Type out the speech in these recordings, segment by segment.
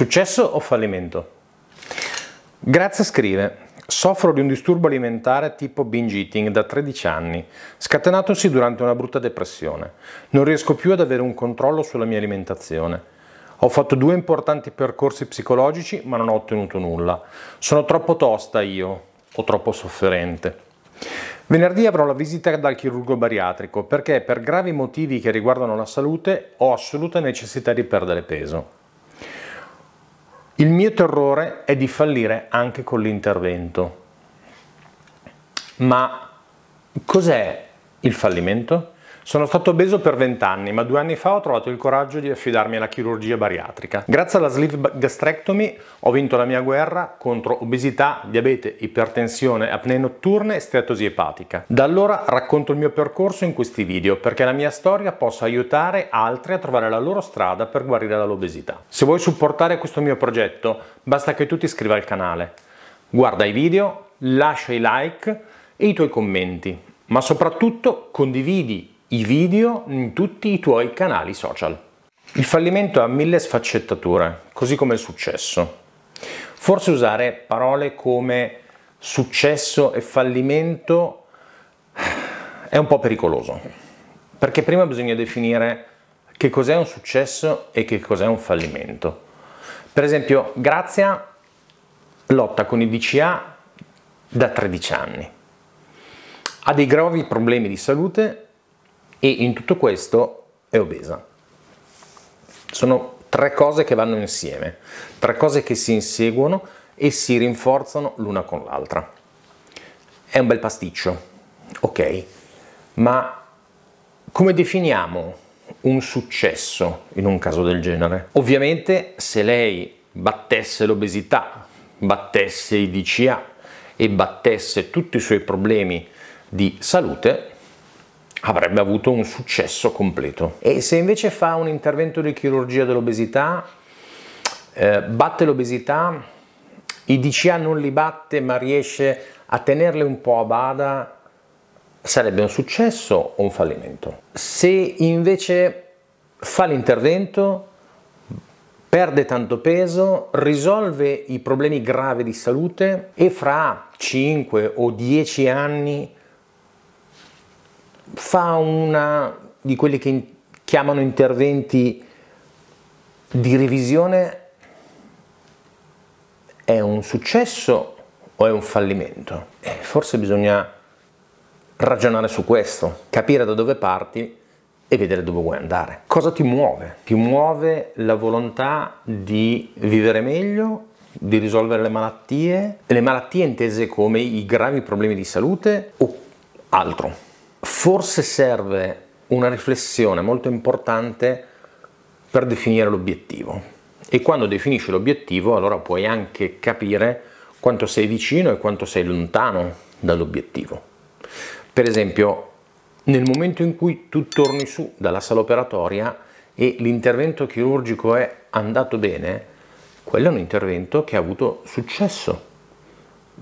Successo o fallimento? Grazia scrive, soffro di un disturbo alimentare tipo binge eating da 13 anni, scatenatosi durante una brutta depressione. Non riesco più ad avere un controllo sulla mia alimentazione. Ho fatto due importanti percorsi psicologici ma non ho ottenuto nulla. Sono troppo tosta io o troppo sofferente. Venerdì avrò la visita dal chirurgo bariatrico perché per gravi motivi che riguardano la salute ho assoluta necessità di perdere peso. Il mio terrore è di fallire anche con l'intervento. Ma cos'è il fallimento? Sono stato obeso per 20 anni, ma due anni fa ho trovato il coraggio di affidarmi alla chirurgia bariatrica. Grazie alla sleeve gastrectomy ho vinto la mia guerra contro obesità, diabete, ipertensione, apnee notturne e steatosi epatica. Da allora racconto il mio percorso in questi video perché la mia storia possa aiutare altri a trovare la loro strada per guarire dall'obesità. Se vuoi supportare questo mio progetto, basta che tu ti iscrivi al canale. Guarda i video, lascia i like e i tuoi commenti, ma soprattutto condividi i video in tutti i tuoi canali social. Il fallimento ha mille sfaccettature, così come il successo. Forse usare parole come successo e fallimento è un po' pericoloso, perché prima bisogna definire che cos'è un successo e che cos'è un fallimento. Per esempio, Grazia lotta con i DCA da 13 anni. Ha dei gravi problemi di salute e in tutto questo è obesa. Sono tre cose che vanno insieme, tre cose che si inseguono e si rinforzano l'una con l'altra. È un bel pasticcio, ok, ma come definiamo un successo in un caso del genere? Ovviamente se lei battesse l'obesità, battesse i DCA e battesse tutti i suoi problemi di salute, avrebbe avuto un successo completo. E se invece fa un intervento di chirurgia dell'obesità, eh, batte l'obesità, i DCA non li batte ma riesce a tenerle un po' a bada, sarebbe un successo o un fallimento? Se invece fa l'intervento, perde tanto peso, risolve i problemi gravi di salute e fra 5 o 10 anni fa una di quelli che chiamano interventi di revisione è un successo o è un fallimento? Eh, forse bisogna ragionare su questo, capire da dove parti e vedere dove vuoi andare. Cosa ti muove? Ti muove la volontà di vivere meglio, di risolvere le malattie, le malattie intese come i gravi problemi di salute o altro? forse serve una riflessione molto importante per definire l'obiettivo e quando definisci l'obiettivo allora puoi anche capire quanto sei vicino e quanto sei lontano dall'obiettivo. Per esempio, nel momento in cui tu torni su dalla sala operatoria e l'intervento chirurgico è andato bene, quello è un intervento che ha avuto successo.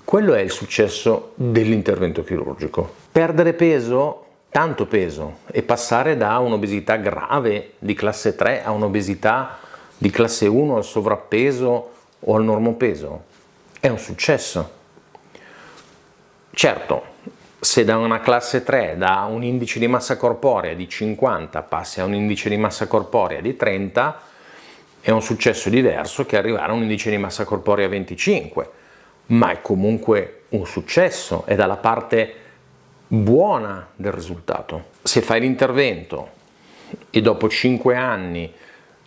Quello è il successo dell'intervento chirurgico. Perdere peso, tanto peso, e passare da un'obesità grave di classe 3 a un'obesità di classe 1 al sovrappeso o al normopeso è un successo. Certo, se da una classe 3, da un indice di massa corporea di 50 passi a un indice di massa corporea di 30, è un successo diverso che arrivare a un indice di massa corporea 25, ma è comunque un successo, è dalla parte buona del risultato. Se fai l'intervento e dopo 5 anni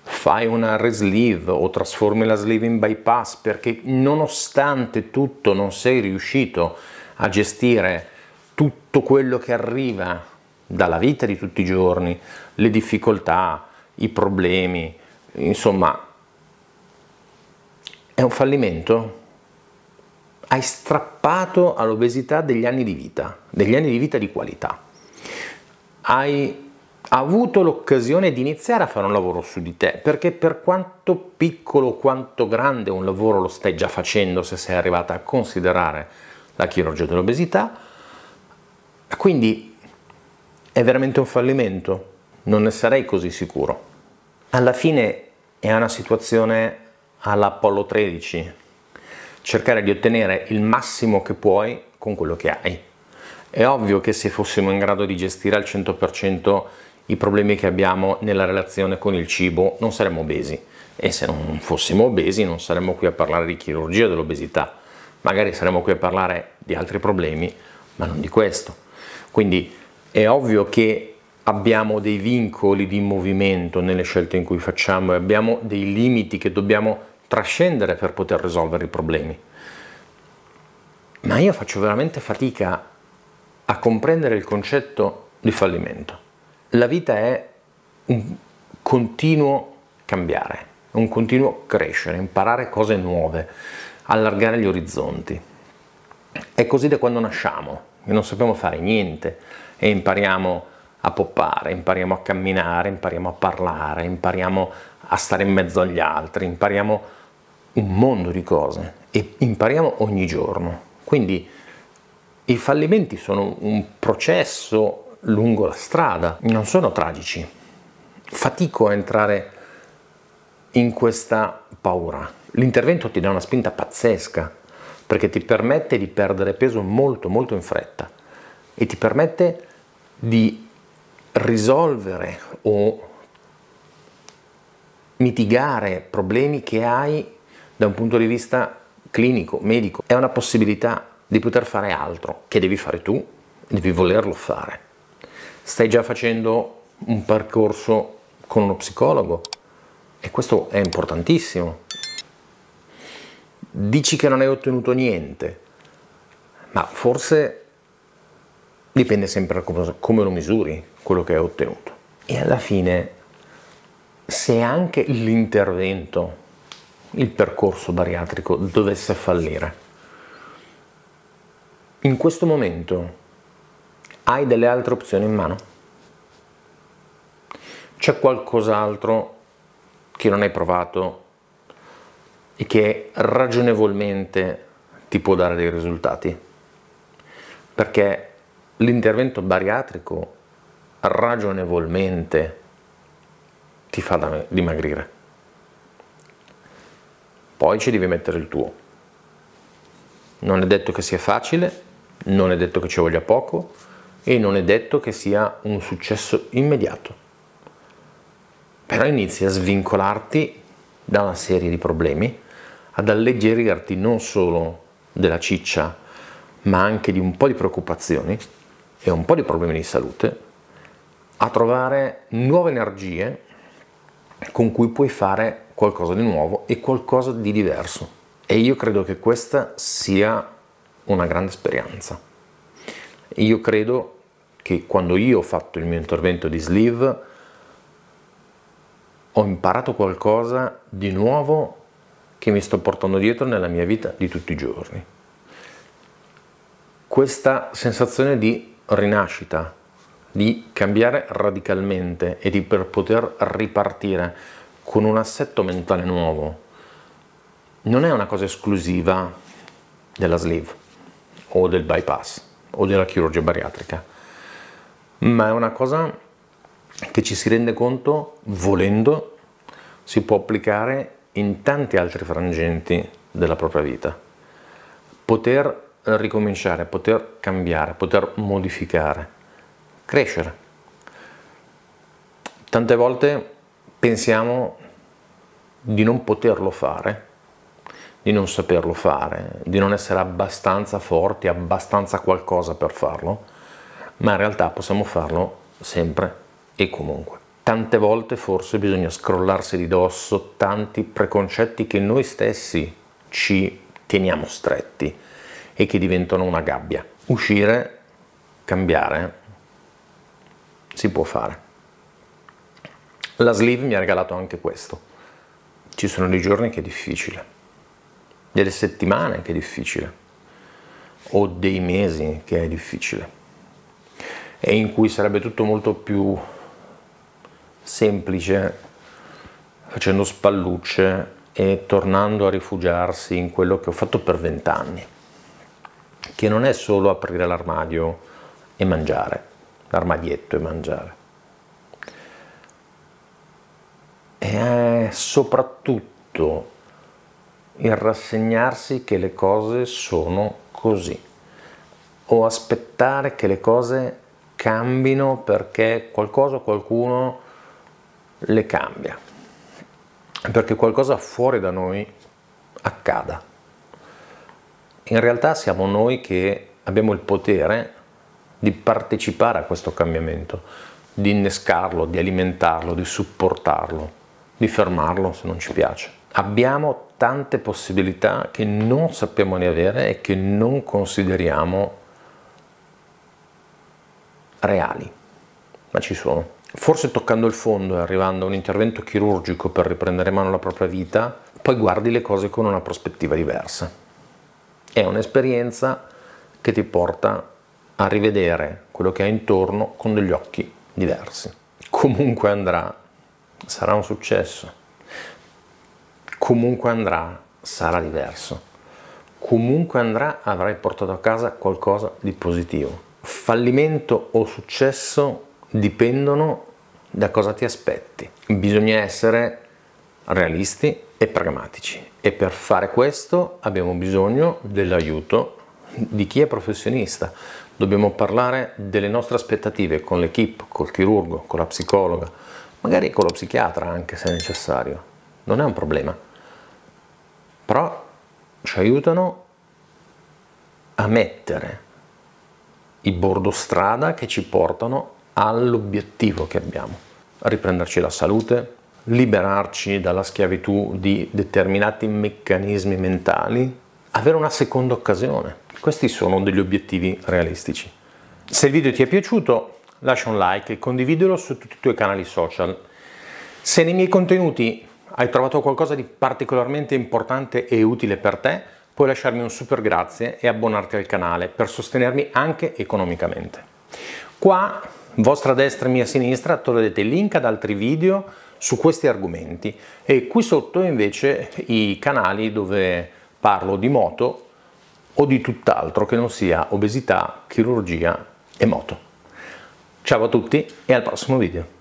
fai una resleeve o trasformi la sleeve in bypass perché nonostante tutto non sei riuscito a gestire tutto quello che arriva dalla vita di tutti i giorni, le difficoltà, i problemi, insomma, è un fallimento hai strappato all'obesità degli anni di vita, degli anni di vita di qualità. Hai avuto l'occasione di iniziare a fare un lavoro su di te, perché per quanto piccolo, quanto grande un lavoro lo stai già facendo se sei arrivata a considerare la chirurgia dell'obesità, quindi è veramente un fallimento, non ne sarei così sicuro. Alla fine è una situazione all'Apollo 13, cercare di ottenere il massimo che puoi con quello che hai. È ovvio che se fossimo in grado di gestire al 100% i problemi che abbiamo nella relazione con il cibo non saremmo obesi e se non fossimo obesi non saremmo qui a parlare di chirurgia dell'obesità, magari saremmo qui a parlare di altri problemi, ma non di questo. Quindi è ovvio che abbiamo dei vincoli di movimento nelle scelte in cui facciamo e abbiamo dei limiti che dobbiamo trascendere per poter risolvere i problemi. Ma io faccio veramente fatica a comprendere il concetto di fallimento. La vita è un continuo cambiare, un continuo crescere, imparare cose nuove, allargare gli orizzonti. È così da quando nasciamo, e non sappiamo fare niente e impariamo a poppare, impariamo a camminare, impariamo a parlare, impariamo a stare in mezzo agli altri, impariamo a un mondo di cose e impariamo ogni giorno. Quindi i fallimenti sono un processo lungo la strada, non sono tragici. Fatico a entrare in questa paura. L'intervento ti dà una spinta pazzesca perché ti permette di perdere peso molto molto in fretta e ti permette di risolvere o mitigare problemi che hai da un punto di vista clinico, medico, è una possibilità di poter fare altro che devi fare tu, devi volerlo fare. Stai già facendo un percorso con uno psicologo e questo è importantissimo. Dici che non hai ottenuto niente, ma forse dipende sempre da come, lo misuri quello che hai ottenuto. E alla fine, se anche l'intervento il percorso bariatrico dovesse fallire. In questo momento hai delle altre opzioni in mano? C'è qualcos'altro che non hai provato e che ragionevolmente ti può dare dei risultati? Perché l'intervento bariatrico ragionevolmente ti fa dimagrire poi ci devi mettere il tuo. Non è detto che sia facile, non è detto che ci voglia poco e non è detto che sia un successo immediato. Però inizi a svincolarti da una serie di problemi, ad alleggerirti non solo della ciccia, ma anche di un po' di preoccupazioni e un po' di problemi di salute, a trovare nuove energie con cui puoi fare qualcosa di nuovo e qualcosa di diverso. E io credo che questa sia una grande speranza. Io credo che quando io ho fatto il mio intervento di sleeve ho imparato qualcosa di nuovo che mi sto portando dietro nella mia vita di tutti i giorni. Questa sensazione di rinascita, di cambiare radicalmente e di per poter ripartire con un assetto mentale nuovo non è una cosa esclusiva della sleeve o del bypass o della chirurgia bariatrica, ma è una cosa che ci si rende conto volendo si può applicare in tanti altri frangenti della propria vita. Poter ricominciare, poter cambiare, poter modificare, crescere. Tante volte pensiamo di non poterlo fare, di non saperlo fare, di non essere abbastanza forti, abbastanza qualcosa per farlo, ma in realtà possiamo farlo sempre e comunque. Tante volte forse bisogna scrollarsi di dosso tanti preconcetti che noi stessi ci teniamo stretti e che diventano una gabbia. Uscire, cambiare, si può fare. La sleeve mi ha regalato anche questo. Ci sono dei giorni che è difficile, delle settimane che è difficile, o dei mesi che è difficile, e in cui sarebbe tutto molto più semplice facendo spallucce e tornando a rifugiarsi in quello che ho fatto per vent'anni, che non è solo aprire l'armadio e mangiare, l'armadietto e mangiare, è eh, soprattutto il rassegnarsi che le cose sono così o aspettare che le cose cambino perché qualcosa o qualcuno le cambia, perché qualcosa fuori da noi accada. In realtà siamo noi che abbiamo il potere di partecipare a questo cambiamento, di innescarlo, di alimentarlo, di supportarlo di fermarlo se non ci piace. Abbiamo tante possibilità che non sappiamo di avere e che non consideriamo reali, ma ci sono. Forse toccando il fondo e arrivando a un intervento chirurgico per riprendere mano la propria vita, poi guardi le cose con una prospettiva diversa. È un'esperienza che ti porta a rivedere quello che hai intorno con degli occhi diversi. Comunque andrà, sarà un successo. Comunque andrà, sarà diverso. Comunque andrà, avrai portato a casa qualcosa di positivo. Fallimento o successo dipendono da cosa ti aspetti. Bisogna essere realisti e pragmatici e per fare questo abbiamo bisogno dell'aiuto di chi è professionista. Dobbiamo parlare delle nostre aspettative con l'equipe, col chirurgo, con la psicologa, magari con lo psichiatra anche se necessario, non è un problema, però ci aiutano a mettere i bordo strada che ci portano all'obiettivo che abbiamo, a riprenderci la salute, liberarci dalla schiavitù di determinati meccanismi mentali, avere una seconda occasione. Questi sono degli obiettivi realistici. Se il video ti è piaciuto lascia un like e condividilo su tutti i tuoi canali social. Se nei miei contenuti hai trovato qualcosa di particolarmente importante e utile per te, puoi lasciarmi un super grazie e abbonarti al canale per sostenermi anche economicamente. Qua, vostra destra e mia sinistra, troverete link ad altri video su questi argomenti e qui sotto invece i canali dove parlo di moto o di tutt'altro che non sia obesità, chirurgia e moto. Ciao a tutti e al prossimo video.